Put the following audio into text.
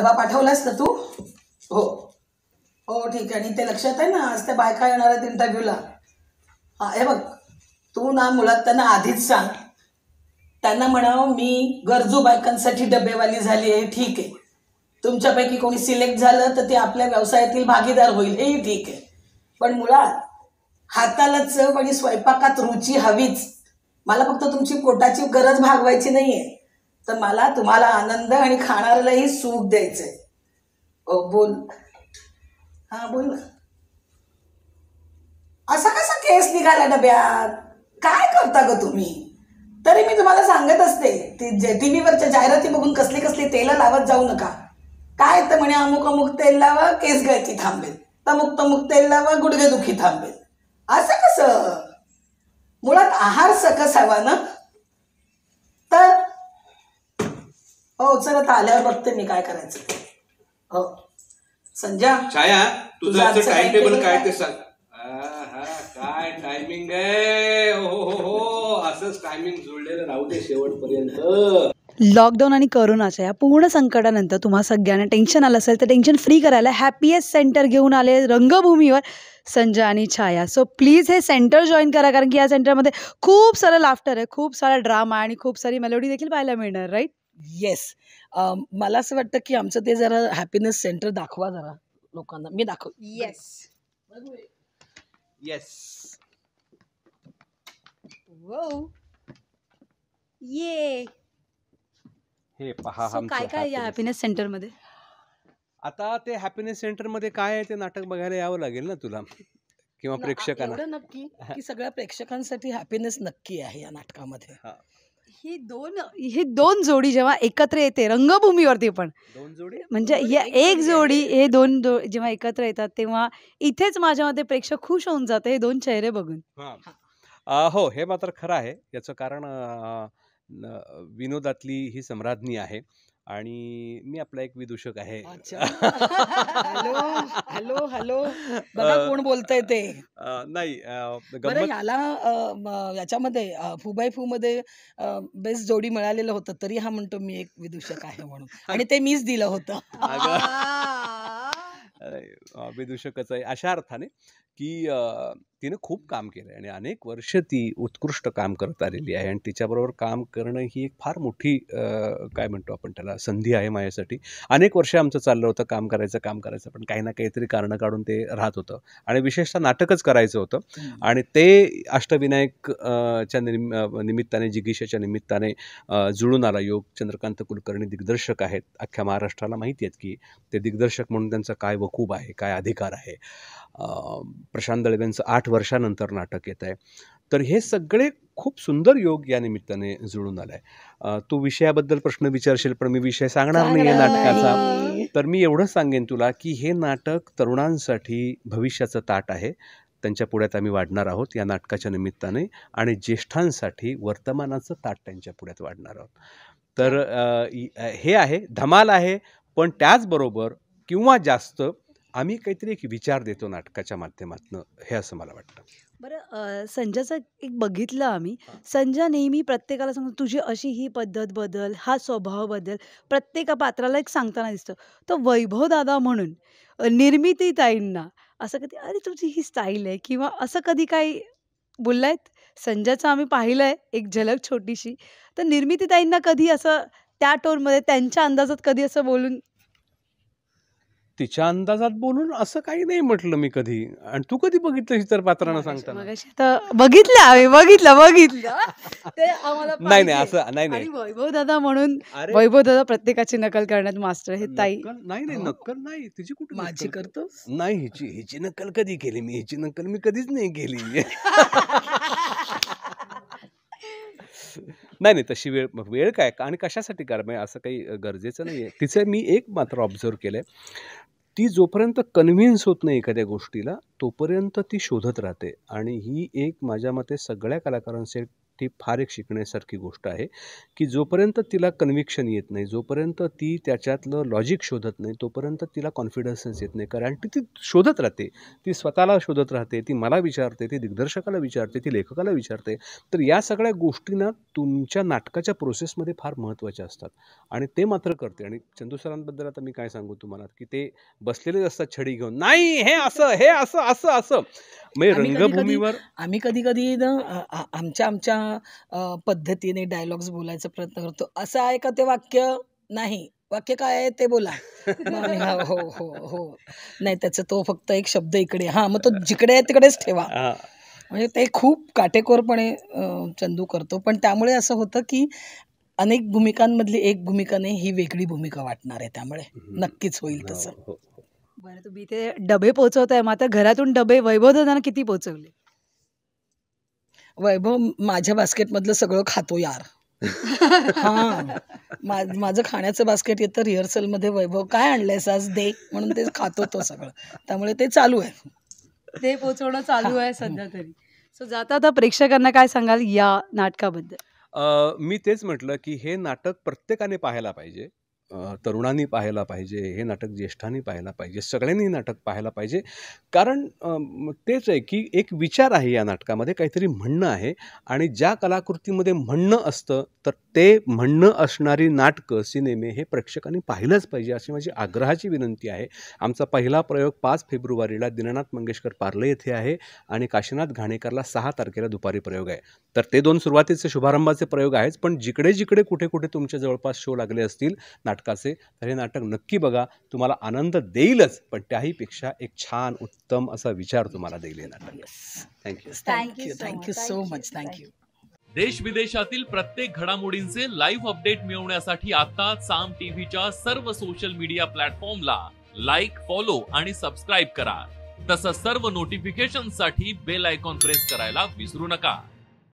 डबा पाठवलास ना तू हो हो ठीक आहे आणि ते लक्षात आहे ना आज त्या बायका येणार आहेत इंटरव्ह्यूला हा हे बघ तू ना मुळात त्यांना आधीच सांग त्यांना म्हणावं मी गरजू बायकांसाठी डबेवाली झाली आहे ठीक आहे तुमच्यापैकी कोणी सिलेक्ट झालं तर ते आपल्या व्यवसायातील भागीदार होईल हेही ठीक आहे पण मुळात हाताला चव आणि स्वयंपाकात रुची हवीच मला फक्त तुमची पोटाची गरज भागवायची नाही आहे तर मला तुम्हाला आनंद आणि खाणारलाही सूप द्यायचंय बोल हा बोल ना असा कसा केस निघाला डब्यात काय करता ग तुम्ही तरी मी तुम्हाला सांगत असते ती जे टी व्हीवरच्या जाहिराती बघून कसली कसली तेल लावत जाऊ नका काय तर म्हणे अमुक अमुक तेल लावा केस गळती थांबेल तमुक तमुक तेल लावा गुडघेदुखी थांबेल असं कसं मुळात आहार सकस हवा ना हो चल आल्यावर बघते मी काय करायचं हो संजा छाया तुझं टाइम टेबल काय ते सांग काय टायमिंग आहे टायमिंग हो, हो, हो, जुळलेलं राहू दे शेवटपर्यंत लॉकडाऊन आणि कोरोनाच्या या पूर्ण संकटानंतर तुम्हा सगळ्यांना टेन्शन आलं असेल तर टेन्शन फ्री करायला हॅपीएस्ट सेंटर घेऊन आले रंगभूमीवर संजय आणि छाया सो प्लीज हे सेंटर जॉईन करा कारण की या सेंटरमध्ये खूप सारं लाफ्टर आहे खूप सारा ड्रामा आणि खूप सारी मेलोडी देखील पाहायला मिळणार राईट येस मला असं वाटतं की आमचं ते जरा हॅपीनेस सेंटर दाखवा जरा लोकांना मी दाखव येस येस ये हे पहा काय काय या हॅपीनेस सेंटर मध्ये आता ते हॅपीनेस सेंटर मध्ये काय आहे ते नाटक बघायला यावं लागेल ना तुला किंवा प्रेक्षकांना नक्की की सगळ्या प्रेक्षकांसाठी हॅपीनेस नक्की आहे या नाटकामध्ये ही दोन ही दोन जोडी जेव्हा एकत्र येते रंगभूमीवरती पण जोडी म्हणजे या एक जोडी हे दोन जेव्हा एकत्र येतात तेव्हा इथेच माझ्या प्रेक्षक खुश होऊन जाते हे दोन चेहरे बघून हो हे मात्र खरं आहे याचं कारण विनोदातली ही सम्राज्ञी आहे आणि मी आपला एक विदूषक आहे हॅलो हॅलो हॅलो बघा कोण बोलतंय ते नाही याला याच्यामध्ये फू बाय फू मध्ये बेस्ट जोडी मिळालेलं होतं तरी हा म्हणतो मी एक विदूषक आहे म्हणून आणि ते मीच दिलं होतं विदूषकच आहे अशा अर्थाने की तिने खूप काम केलं आणि अनेक वर्ष ती उत्कृष्ट काम करत आलेली आहे आणि तिच्याबरोबर काम करणं ही एक फार मोठी काय म्हणतो आपण त्याला संधी आहे माझ्यासाठी अनेक वर्ष आमचं चाललं होतं काम करायचं काम करायचं पण काही ना काहीतरी कारणं काढून ते राहत होतं आणि विशेषतः नाटकच करायचं होतं आणि ते अष्टविनायक च्या निमित्ताने जिगीशाच्या निमित्ताने जुळून आला योग चंद्रकांत कुलकर्णी दिग्दर्शक आहेत अख्ख्या महाराष्ट्राला माहिती आहेत की ते दिग्दर्शक म्हणून त्यांचा काय वकूब आहे काय अधिकार आहे प्रशांत दळवेंचं आठ वर्षानंतर नाटक येत आहे तर हे सगळे खूप सुंदर योग या निमित्ताने जुळून आला आहे तू विषयाबद्दल प्रश्न विचारशील पण मी विषय सांगणार नाही या नाटकाचा तर मी एवढं सांगेन तुला की हे नाटक तरुणांसाठी भविष्याचं ताट आहे त्यांच्या पुढ्यात आम्ही वाढणार आहोत या नाटकाच्या निमित्ताने आणि ज्येष्ठांसाठी वर्तमानाचं ताट त्यांच्या पुढ्यात वाढणार आहोत तर हे आहे धमाल आहे पण त्याचबरोबर किंवा जास्त आम्ही काहीतरी एक विचार देतो नाटकाच्या माध्यमातून हे असं मला वाटतं बरं संजयचं एक बघितलं आम्ही संजय नेहमी प्रत्येकाला सांगतो तुझी अशी ही पद्धत बदल हा स्वभाव बदल प्रत्येक पात्राला एक सांगताना दिसतो तो वैभव दादा म्हणून निर्मिती ताईंना असं कधी अरे तुझी ही स्टाईल आहे किंवा असं कधी काही बोललायत संजयचं आम्ही पाहिलं आहे एक झलक छोटीशी तर निर्मिती ताईंना कधी असं त्या टोनमध्ये त्यांच्या अंदाजात कधी असं बोलून तिच्या अंदाजात बोलून असं काही नाही म्हटलं मी कधी आणि तू कधी बघितलं तर पात्रांना सांगताना बघितलं आम्ही बघितलं बघितलं आम्हाला नाही नाही असं नाही नाही वैभव दादा म्हणून वैभव दादा प्रत्येकाची नकल करण्यात मास्टर हे ताई नाही नाही हो. नक्कल नाही तिची कुठे माझी करतो नाही हिची हिची नक्कल कधी केली मी हिची नक्कल मी कधीच नाही केली नाही नाही तशी वेळ वेळ काय आणि कशासाठी कारण म्हणजे असं काही गरजेचं नाही आहे तिचं मी एक मात्र ऑब्झर्व केलं ती जोपर्यंत कन्व्हिन्स होत नाही एखाद्या गोष्टीला तोपर्यंत ती शोधत राहते आणि ही एक माझ्या मते सगळ्या कलाकारांचे ती फार एक शिकण्यासारखी गोष्ट आहे की जोपर्यंत तिला कन्व्हिक्शन येत नाही जोपर्यंत ती त्याच्यातलं लॉजिक शोधत नाही तोपर्यंत तिला कॉन्फिडन्सन्स येत नाही कारण ती ती शोधत राहते ती स्वतःला शोधत राहते ती मला विचारते ती दिग्दर्शकाला विचारते ती लेखकाला विचारते तर या सगळ्या गोष्टींना तुमच्या नाटकाच्या प्रोसेसमध्ये फार महत्त्वाच्या असतात आणि ते मात्र करते आणि चंदू सरांबद्दल आता मी काय सांगू तुम्हाला की ते बसलेलेच असतात छडी घेऊन नाही हे असं हे असं असं असं म्हणजे रंगभूमीवर आम्ही कधी कधी आमच्या आमच्या पद्धतीने डायलॉग्स बोलायचा प्रयत्न करतो असं आहे का ते वाक्य नाही वाक्य काय आहे ते बोला हो हो हो नाही त्याचा तो फक्त एक शब्द इकडे हा मग तो जिकडे आहे तिकडेच ठेवा म्हणजे ते खूप काटेकोरपणे चंदू करतो पण त्यामुळे असं होतं की अनेक भूमिकांमधली एक भूमिकाने ही वेगळी भूमिका वाटणार आहे त्यामुळे नक्कीच होईल हो, तसं हो, हो. बरं तुम्ही ते डबे पोहोचवताय मग आता घरातून डबे वैभवदादांना किती पोहोचवले वैभव माझ्या मधलं सगळं खातो यार हा माझं खाण्याचं बास्केट येतं रिहर्सलमध्ये वैभव काय आणलंयस आज दे म्हणून ते खातो तो सगळं त्यामुळे ते चालू आहे ते पोचवणं चालू आहे सध्या तरी सो जाता आता प्रेक्षकांना काय सांगाल या नाटकाबद्दल मी तेच म्हटलं की हे नाटक प्रत्येकाने पाहायला पाहिजे तरुणांनी पाहायला पाहिजे हे नाटक ज्येष्ठांनी पाहायला पाहिजे सगळ्यांनी नाटक पाहायला पाहिजे कारण तेच आहे की एक विचार आहे या नाटकामध्ये काहीतरी म्हणणं आहे आणि ज्या कलाकृतीमध्ये म्हणणं असतं तर ते म्हणणं असणारी नाटकं सिनेमे हे प्रेक्षकांनी पाहिलंच पाहिजे अशी माझी आग्रहाची विनंती आहे आमचा पहिला प्रयोग पाच फेब्रुवारीला दिननाथ मंगेशकर पार्ले येथे आहे आणि काशीनाथ घाणेकरला सहा तारखेला दुपारी प्रयोग आहे तर ते दोन सुरुवातीचे शुभारंभाचे प्रयोग आहेच पण जिकडे जिकडे कुठे कुठे तुमच्या जवळपास शो लागले असतील नाटक नाटकाचे तर हे नाटक नक्की बघा तुम्हाला आनंद देईलच पण त्याहीपेक्षा एक छान उत्तम असा विचार तुम्हाला देईल नाटक thank you thank you thank you so much thank you देश विदेशातील प्रत्येक घडामोडींचे लाईव्ह अपडेट मिळवण्यासाठी आता साम टीव्हीच्या सर्व सोशल मीडिया प्लॅटफॉर्मला लाईक फॉलो आणि सबस्क्राईब करा तसंच सर्व नोटिफिकेशनसाठी बेल आयकॉन प्रेस करायला विसरू नका